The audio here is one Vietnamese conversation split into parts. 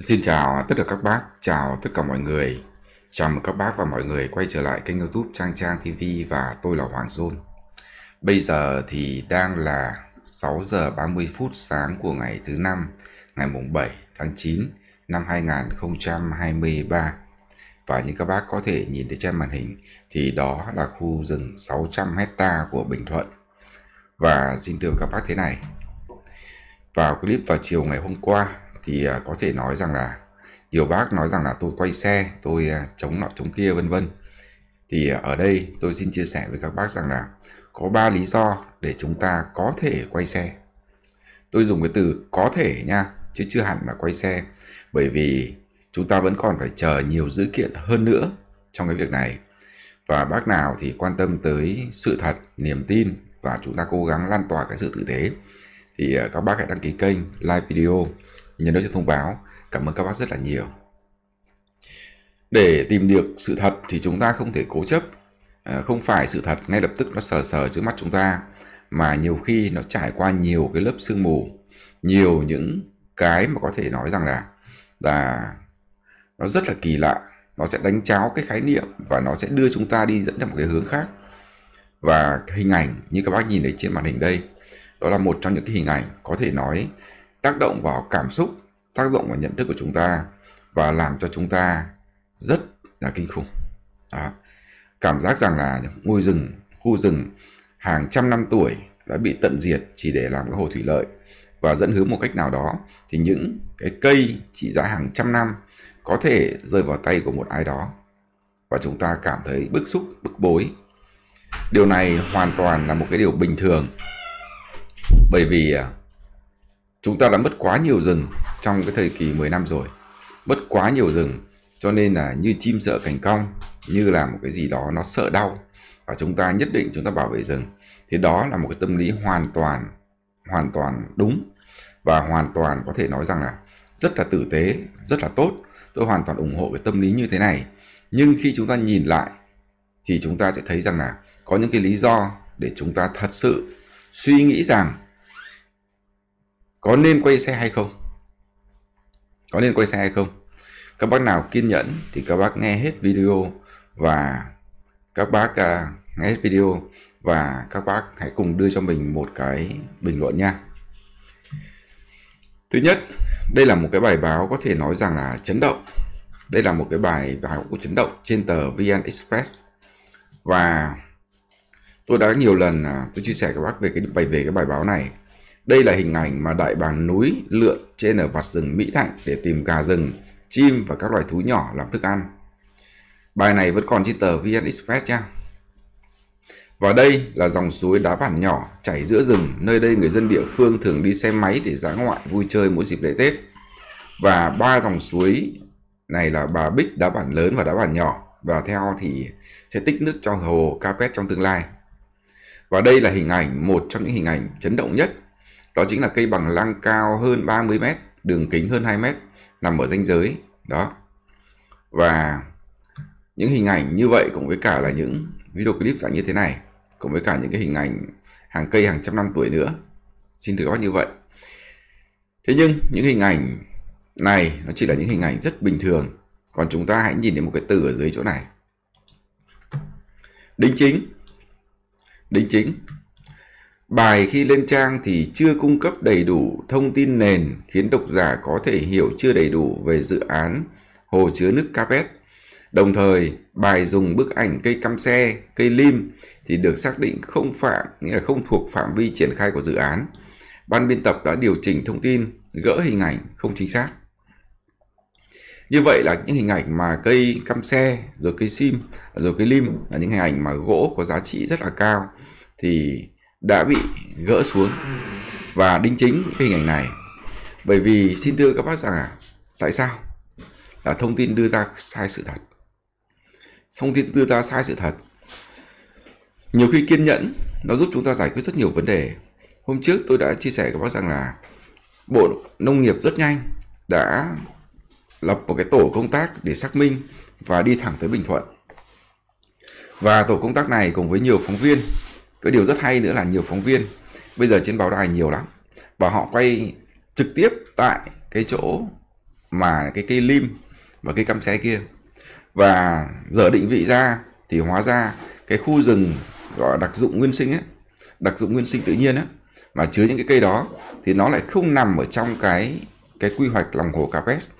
Xin chào tất cả các bác, chào tất cả mọi người. Chào mừng các bác và mọi người quay trở lại kênh youtube Trang Trang TV và tôi là Hoàng Dôn. Bây giờ thì đang là 6 giờ 30 phút sáng của ngày thứ năm, ngày mùng 7 tháng 9 năm 2023. Và như các bác có thể nhìn thấy trên màn hình thì đó là khu rừng 600 hecta của Bình Thuận. Và xin thưa các bác thế này, vào clip vào chiều ngày hôm qua thì à, có thể nói rằng là nhiều bác nói rằng là tôi quay xe tôi à, chống nọ chống kia vân vân thì à, ở đây tôi xin chia sẻ với các bác rằng là có 3 lý do để chúng ta có thể quay xe tôi dùng cái từ có thể nha chứ chưa hẳn là quay xe bởi vì chúng ta vẫn còn phải chờ nhiều dữ kiện hơn nữa trong cái việc này và bác nào thì quan tâm tới sự thật niềm tin và chúng ta cố gắng lan tỏa cái sự tử tế thì các bác hãy đăng ký kênh like video nhấn nút cho thông báo. Cảm ơn các bác rất là nhiều. Để tìm được sự thật thì chúng ta không thể cố chấp. À, không phải sự thật ngay lập tức nó sờ sờ trước mắt chúng ta mà nhiều khi nó trải qua nhiều cái lớp sương mù, nhiều những cái mà có thể nói rằng là là nó rất là kỳ lạ, nó sẽ đánh cháo cái khái niệm và nó sẽ đưa chúng ta đi dẫn theo một cái hướng khác. Và hình ảnh như các bác nhìn thấy trên màn hình đây, đó là một trong những cái hình ảnh có thể nói tác động vào cảm xúc tác động vào nhận thức của chúng ta và làm cho chúng ta rất là kinh khủng Đó. cảm giác rằng là ngôi rừng khu rừng hàng trăm năm tuổi đã bị tận diệt chỉ để làm cái hồ thủy lợi và dẫn hướng một cách nào đó thì những cái cây trị giá hàng trăm năm có thể rơi vào tay của một ai đó và chúng ta cảm thấy bức xúc bức bối điều này hoàn toàn là một cái điều bình thường bởi vì à, chúng ta đã mất quá nhiều rừng trong cái thời kỳ 10 năm rồi mất quá nhiều rừng cho nên là như chim sợ cành cong như là một cái gì đó nó sợ đau và chúng ta nhất định chúng ta bảo vệ rừng thì đó là một cái tâm lý hoàn toàn hoàn toàn đúng và hoàn toàn có thể nói rằng là rất là tử tế rất là tốt tôi hoàn toàn ủng hộ cái tâm lý như thế này nhưng khi chúng ta nhìn lại thì chúng ta sẽ thấy rằng là có những cái lý do để chúng ta thật sự suy nghĩ rằng có nên quay xe hay không có nên quay xe hay không các bác nào kiên nhẫn thì các bác nghe hết video và các bác uh, nghe hết video và các bác hãy cùng đưa cho mình một cái bình luận nha thứ nhất đây là một cái bài báo có thể nói rằng là chấn động đây là một cái bài báo của chấn động trên tờ vn express và tôi đã nhiều lần à, tôi chia sẻ các bác về cái bài về cái bài báo này đây là hình ảnh mà đại bàng núi lượn trên ở vặt rừng Mỹ Thạnh để tìm gà rừng, chim và các loài thú nhỏ làm thức ăn. Bài này vẫn còn trên tờ VN Express nha. Và đây là dòng suối đá bản nhỏ chảy giữa rừng, nơi đây người dân địa phương thường đi xe máy để dã ngoại vui chơi mỗi dịp lễ Tết. Và ba dòng suối này là Bà Bích, đá bản lớn và đá bản nhỏ. Và theo thì sẽ tích nước cho hồ Capet trong tương lai. Và đây là hình ảnh, một trong những hình ảnh chấn động nhất đó chính là cây bằng lăng cao hơn 30 mét, đường kính hơn 2 mét, nằm ở ranh giới. Đó. Và những hình ảnh như vậy cùng với cả là những video clip dạng như thế này, cùng với cả những cái hình ảnh hàng cây hàng trăm năm tuổi nữa. Xin thưa các bác như vậy. Thế nhưng những hình ảnh này nó chỉ là những hình ảnh rất bình thường. Còn chúng ta hãy nhìn đến một cái từ ở dưới chỗ này. Đính chính. Đính chính Bài khi lên trang thì chưa cung cấp đầy đủ thông tin nền khiến độc giả có thể hiểu chưa đầy đủ về dự án hồ chứa nước Capet. Đồng thời, bài dùng bức ảnh cây cam xe, cây lim thì được xác định không phạm, nghĩa là không thuộc phạm vi triển khai của dự án. Ban biên tập đã điều chỉnh thông tin, gỡ hình ảnh không chính xác. Như vậy là những hình ảnh mà cây cam xe, rồi cây sim, rồi cây lim là những hình ảnh mà gỗ có giá trị rất là cao thì đã bị gỡ xuống và đính chính cái hình ảnh này bởi vì xin thưa các bác rằng à, tại sao là thông tin đưa ra sai sự thật thông tin đưa ra sai sự thật nhiều khi kiên nhẫn nó giúp chúng ta giải quyết rất nhiều vấn đề hôm trước tôi đã chia sẻ với bác rằng là bộ nông nghiệp rất nhanh đã lập một cái tổ công tác để xác minh và đi thẳng tới bình thuận và tổ công tác này cùng với nhiều phóng viên cái điều rất hay nữa là nhiều phóng viên bây giờ trên báo đài nhiều lắm và họ quay trực tiếp tại cái chỗ mà cái cây lim và cây cam xé kia và giờ định vị ra thì hóa ra cái khu rừng gọi đặc dụng nguyên sinh ấy đặc dụng nguyên sinh tự nhiên ấy mà chứa những cái cây đó thì nó lại không nằm ở trong cái cái quy hoạch lòng hồ Capes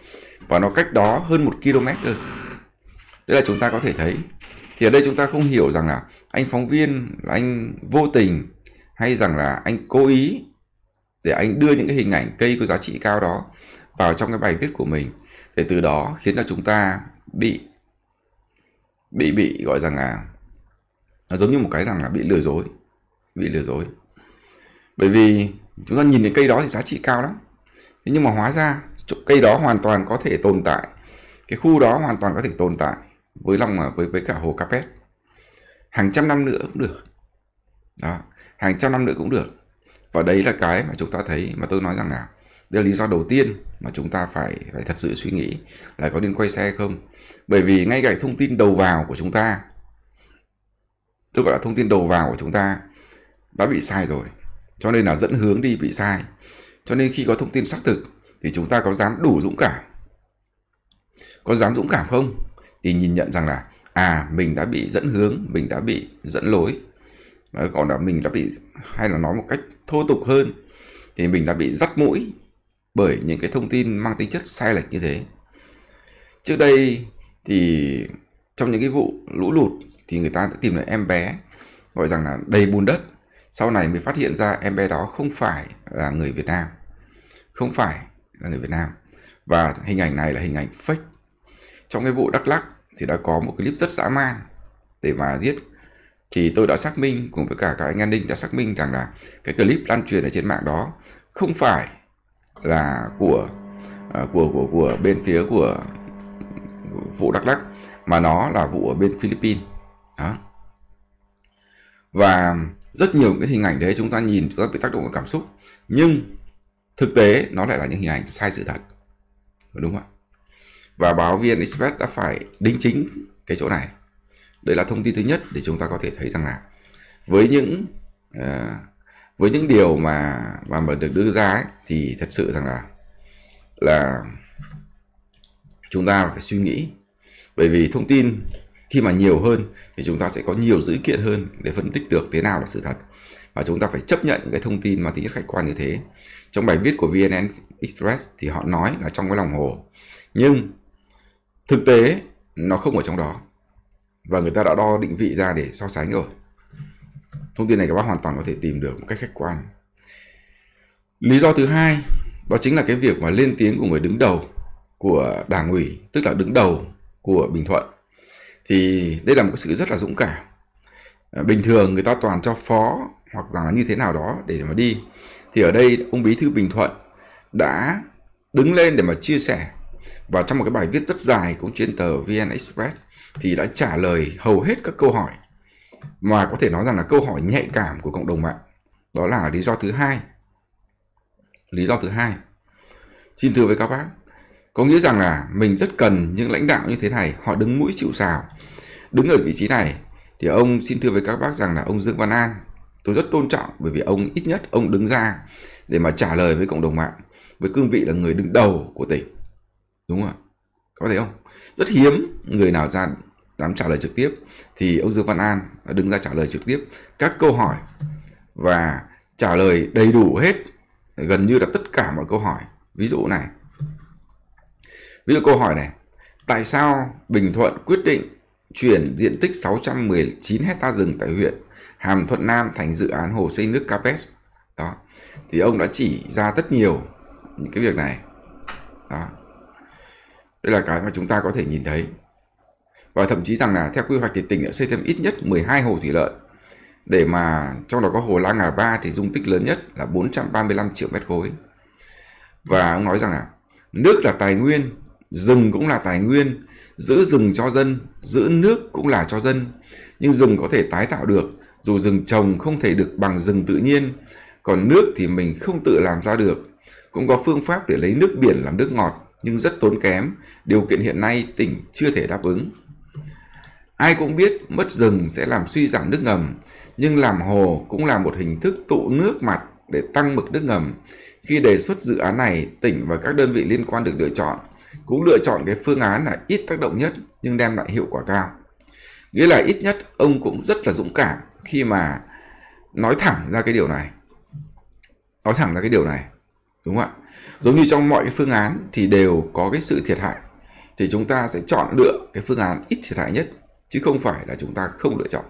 và nó cách đó hơn một km cơ. Đây là chúng ta có thể thấy. Thì ở đây chúng ta không hiểu rằng là anh phóng viên là anh vô tình hay rằng là anh cố ý để anh đưa những cái hình ảnh cây có giá trị cao đó vào trong cái bài viết của mình để từ đó khiến cho chúng ta bị bị bị gọi rằng là nó giống như một cái rằng là bị lừa dối bị lừa dối bởi vì chúng ta nhìn thấy cây đó thì giá trị cao lắm thế nhưng mà hóa ra cây đó hoàn toàn có thể tồn tại cái khu đó hoàn toàn có thể tồn tại với lòng à, với với cả hồ Capet hàng trăm năm nữa cũng được đó hàng trăm năm nữa cũng được và đấy là cái mà chúng ta thấy mà tôi nói rằng là đây là lý do đầu tiên mà chúng ta phải phải thật sự suy nghĩ là có nên quay xe hay không bởi vì ngay cả thông tin đầu vào của chúng ta tôi gọi là thông tin đầu vào của chúng ta đã bị sai rồi cho nên là dẫn hướng đi bị sai cho nên khi có thông tin xác thực thì chúng ta có dám đủ dũng cảm có dám dũng cảm không thì nhìn nhận rằng là à mình đã bị dẫn hướng mình đã bị dẫn lối còn là mình đã bị hay là nói một cách thô tục hơn thì mình đã bị dắt mũi bởi những cái thông tin mang tính chất sai lệch như thế trước đây thì trong những cái vụ lũ lụt thì người ta đã tìm được em bé gọi rằng là đầy bùn đất sau này mới phát hiện ra em bé đó không phải là người Việt Nam không phải là người Việt Nam và hình ảnh này là hình ảnh fake trong cái vụ Đắk Lắk thì đã có một clip rất dã man để mà giết thì tôi đã xác minh cùng với cả các anh an ninh đã xác minh rằng là cái clip lan truyền ở trên mạng đó không phải là của à, của của của bên phía của vụ Đắk lắc mà nó là vụ ở bên Philippines đó và rất nhiều cái hình ảnh đấy chúng ta nhìn rất bị tác động của cảm xúc nhưng thực tế nó lại là những hình ảnh sai sự thật đúng không ạ và báo VN Express đã phải đính chính cái chỗ này đây là thông tin thứ nhất để chúng ta có thể thấy rằng là với những uh, với những điều mà mà mà được đưa ra ấy, thì thật sự rằng là là chúng ta phải suy nghĩ bởi vì thông tin khi mà nhiều hơn thì chúng ta sẽ có nhiều dữ kiện hơn để phân tích được thế nào là sự thật và chúng ta phải chấp nhận cái thông tin mà tính chất khách quan như thế trong bài viết của VN Express thì họ nói là trong cái lòng hồ nhưng thực tế nó không ở trong đó và người ta đã đo định vị ra để so sánh rồi thông tin này các bác hoàn toàn có thể tìm được một cách khách quan lý do thứ hai đó chính là cái việc mà lên tiếng của người đứng đầu của đảng ủy tức là đứng đầu của bình thuận thì đây là một sự rất là dũng cảm à, bình thường người ta toàn cho phó hoặc là như thế nào đó để mà đi thì ở đây ông bí thư bình thuận đã đứng lên để mà chia sẻ và trong một cái bài viết rất dài cũng trên tờ VN Express thì đã trả lời hầu hết các câu hỏi mà có thể nói rằng là câu hỏi nhạy cảm của cộng đồng mạng. Đó là lý do thứ hai. Lý do thứ hai. Xin thưa với các bác, có nghĩa rằng là mình rất cần những lãnh đạo như thế này, họ đứng mũi chịu sào. Đứng ở vị trí này thì ông xin thưa với các bác rằng là ông Dương Văn An tôi rất tôn trọng bởi vì ông ít nhất ông đứng ra để mà trả lời với cộng đồng mạng với cương vị là người đứng đầu của tỉnh đúng không ạ có thấy không rất hiếm người nào ra dám trả lời trực tiếp thì ông Dương Văn An đứng ra trả lời trực tiếp các câu hỏi và trả lời đầy đủ hết gần như là tất cả mọi câu hỏi ví dụ này ví dụ câu hỏi này tại sao Bình Thuận quyết định chuyển diện tích 619 hecta rừng tại huyện Hàm Thuận Nam thành dự án hồ xây nước Capes đó thì ông đã chỉ ra rất nhiều những cái việc này đó đây là cái mà chúng ta có thể nhìn thấy. Và thậm chí rằng là theo quy hoạch thì tỉnh đã xây thêm ít nhất 12 hồ thủy lợi. Để mà trong đó có hồ La Ngà Ba thì dung tích lớn nhất là 435 triệu mét khối. Và ông nói rằng là nước là tài nguyên, rừng cũng là tài nguyên, giữ rừng cho dân, giữ nước cũng là cho dân. Nhưng rừng có thể tái tạo được, dù rừng trồng không thể được bằng rừng tự nhiên, còn nước thì mình không tự làm ra được. Cũng có phương pháp để lấy nước biển làm nước ngọt, nhưng rất tốn kém, điều kiện hiện nay tỉnh chưa thể đáp ứng. Ai cũng biết mất rừng sẽ làm suy giảm nước ngầm, nhưng làm hồ cũng là một hình thức tụ nước mặt để tăng mực nước ngầm. Khi đề xuất dự án này, tỉnh và các đơn vị liên quan được lựa chọn, cũng lựa chọn cái phương án là ít tác động nhất nhưng đem lại hiệu quả cao. Nghĩa là ít nhất ông cũng rất là dũng cảm khi mà nói thẳng ra cái điều này. Nói thẳng ra cái điều này. Đúng không ạ? giống như trong mọi cái phương án thì đều có cái sự thiệt hại thì chúng ta sẽ chọn lựa cái phương án ít thiệt hại nhất chứ không phải là chúng ta không lựa chọn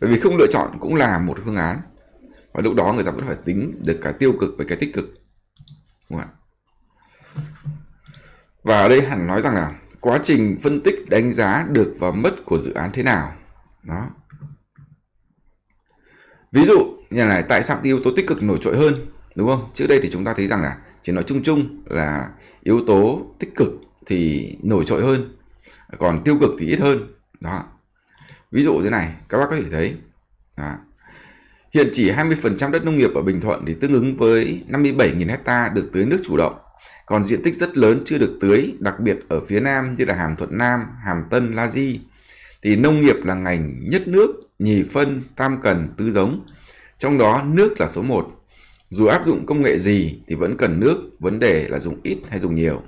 bởi vì không lựa chọn cũng là một phương án và lúc đó người ta vẫn phải tính được cả tiêu cực với cái tích cực đúng không và ở đây hẳn nói rằng là quá trình phân tích đánh giá được và mất của dự án thế nào đó ví dụ như này tại sao yếu tố tích cực nổi trội hơn đúng không trước đây thì chúng ta thấy rằng là chỉ nói chung chung là yếu tố tích cực thì nổi trội hơn còn tiêu cực thì ít hơn đó ví dụ thế này các bác có thể thấy đó. hiện chỉ 20% đất nông nghiệp ở Bình Thuận thì tương ứng với 57.000 hecta được tưới nước chủ động còn diện tích rất lớn chưa được tưới đặc biệt ở phía Nam như là Hàm Thuận Nam Hàm Tân La Di thì nông nghiệp là ngành nhất nước nhì phân tam cần tứ giống trong đó nước là số 1 dù áp dụng công nghệ gì thì vẫn cần nước, vấn đề là dùng ít hay dùng nhiều.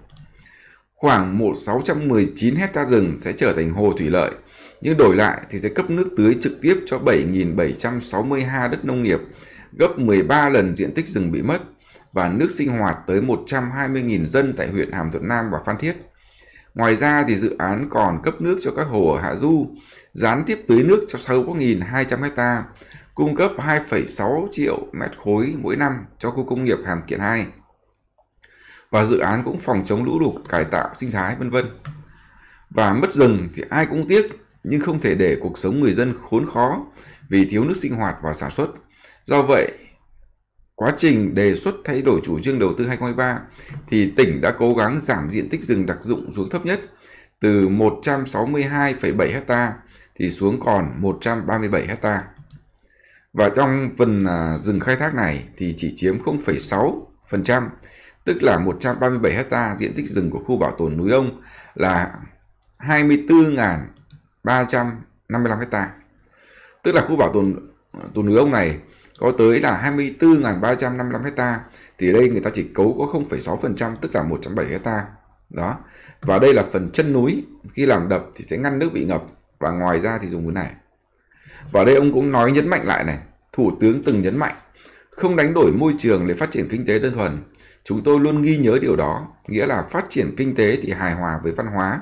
Khoảng 1.619 hecta rừng sẽ trở thành hồ thủy lợi, nhưng đổi lại thì sẽ cấp nước tưới trực tiếp cho 7.760 ha đất nông nghiệp, gấp 13 lần diện tích rừng bị mất và nước sinh hoạt tới 120.000 dân tại huyện Hàm Thuận Nam và Phan Thiết. Ngoài ra thì dự án còn cấp nước cho các hồ ở Hạ Du, gián tiếp tưới nước cho 6.200 hecta cung cấp 2,6 triệu mét khối mỗi năm cho khu công nghiệp Hàm Kiện 2. Và dự án cũng phòng chống lũ lụt, cải tạo sinh thái vân vân. Và mất rừng thì ai cũng tiếc nhưng không thể để cuộc sống người dân khốn khó vì thiếu nước sinh hoạt và sản xuất. Do vậy, quá trình đề xuất thay đổi chủ trương đầu tư 2023 thì tỉnh đã cố gắng giảm diện tích rừng đặc dụng xuống thấp nhất từ 162,7 ha thì xuống còn 137 hectare. Và trong phần à, rừng khai thác này thì chỉ chiếm 0,6%, tức là 137 ha diện tích rừng của khu bảo tồn núi Ông là 24.355 ha Tức là khu bảo tồn tồn núi Ông này có tới là 24.355 ha thì đây người ta chỉ cấu có 0,6% tức là 107 ha Đó. Và đây là phần chân núi, khi làm đập thì sẽ ngăn nước bị ngập và ngoài ra thì dùng cái này và đây ông cũng nói nhấn mạnh lại này, Thủ tướng từng nhấn mạnh, không đánh đổi môi trường để phát triển kinh tế đơn thuần. Chúng tôi luôn ghi nhớ điều đó, nghĩa là phát triển kinh tế thì hài hòa với văn hóa,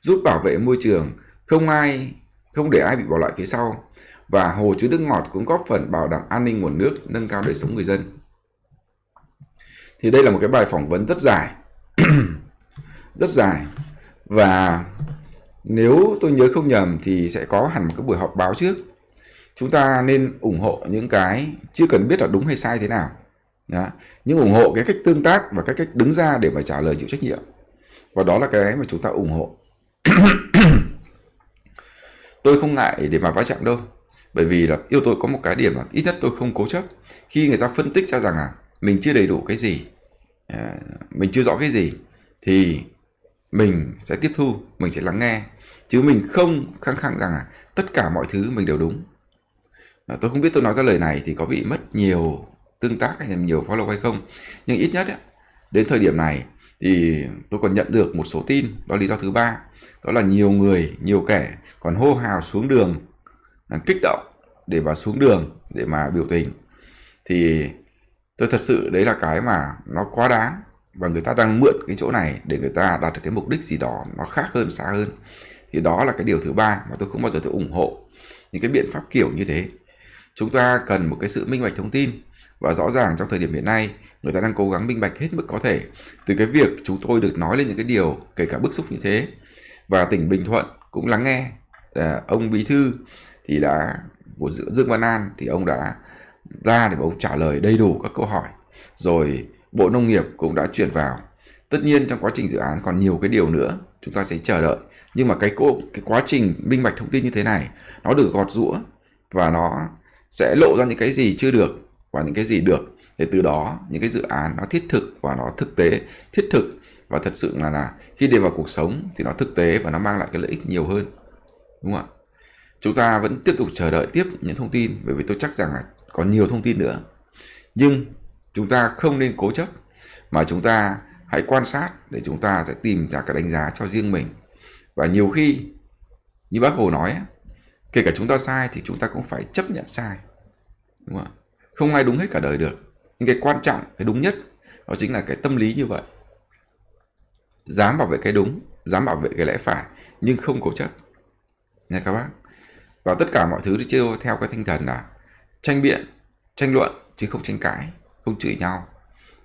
giúp bảo vệ môi trường, không ai không để ai bị bỏ lại phía sau và hồ chứa nước ngọt cũng góp phần bảo đảm an ninh nguồn nước, nâng cao đời sống người dân. Thì đây là một cái bài phỏng vấn rất dài. rất dài. Và nếu tôi nhớ không nhầm thì sẽ có hẳn một cái buổi họp báo trước chúng ta nên ủng hộ những cái chưa cần biết là đúng hay sai thế nào đó. nhưng ủng hộ cái cách tương tác và cái cách đứng ra để mà trả lời chịu trách nhiệm và đó là cái mà chúng ta ủng hộ tôi không ngại để mà va chạm đâu bởi vì là yêu tôi có một cái điểm là ít nhất tôi không cố chấp khi người ta phân tích ra rằng là mình chưa đầy đủ cái gì à, mình chưa rõ cái gì thì mình sẽ tiếp thu mình sẽ lắng nghe chứ mình không khăng khăng rằng là tất cả mọi thứ mình đều đúng tôi không biết tôi nói ra lời này thì có bị mất nhiều tương tác hay nhiều follow hay không nhưng ít nhất ấy, đến thời điểm này thì tôi còn nhận được một số tin đó lý do thứ ba đó là nhiều người nhiều kẻ còn hô hào xuống đường à, kích động để mà xuống đường để mà biểu tình thì tôi thật sự đấy là cái mà nó quá đáng và người ta đang mượn cái chỗ này để người ta đạt được cái mục đích gì đó nó khác hơn xa hơn thì đó là cái điều thứ ba mà tôi không bao giờ tôi ủng hộ những cái biện pháp kiểu như thế chúng ta cần một cái sự minh bạch thông tin và rõ ràng trong thời điểm hiện nay người ta đang cố gắng minh bạch hết mức có thể từ cái việc chúng tôi được nói lên những cái điều kể cả bức xúc như thế và tỉnh Bình Thuận cũng lắng nghe à, ông bí thư thì đã của Dương Văn An thì ông đã ra để ông trả lời đầy đủ các câu hỏi rồi Bộ Nông nghiệp cũng đã chuyển vào tất nhiên trong quá trình dự án còn nhiều cái điều nữa chúng ta sẽ chờ đợi nhưng mà cái cô cái quá trình minh bạch thông tin như thế này nó được gọt rũa và nó sẽ lộ ra những cái gì chưa được và những cái gì được để từ đó những cái dự án nó thiết thực và nó thực tế thiết thực và thật sự là là khi đi vào cuộc sống thì nó thực tế và nó mang lại cái lợi ích nhiều hơn đúng không ạ chúng ta vẫn tiếp tục chờ đợi tiếp những thông tin bởi vì tôi chắc rằng là có nhiều thông tin nữa nhưng chúng ta không nên cố chấp mà chúng ta hãy quan sát để chúng ta sẽ tìm ra cái đánh giá cho riêng mình và nhiều khi như bác hồ nói kể cả chúng ta sai thì chúng ta cũng phải chấp nhận sai đúng không ạ không ai đúng hết cả đời được nhưng cái quan trọng cái đúng nhất đó chính là cái tâm lý như vậy dám bảo vệ cái đúng dám bảo vệ cái lẽ phải nhưng không cố chấp nha các bác và tất cả mọi thứ đi chiêu theo cái tinh thần là tranh biện tranh luận chứ không tranh cãi không chửi nhau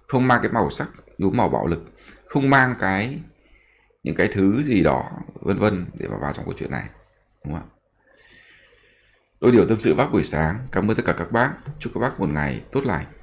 không mang cái màu sắc đúng màu bạo lực không mang cái những cái thứ gì đó vân vân để mà vào trong câu chuyện này đúng không ạ Đôi điều tâm sự bác buổi sáng. Cảm ơn tất cả các bác. Chúc các bác một ngày tốt lành.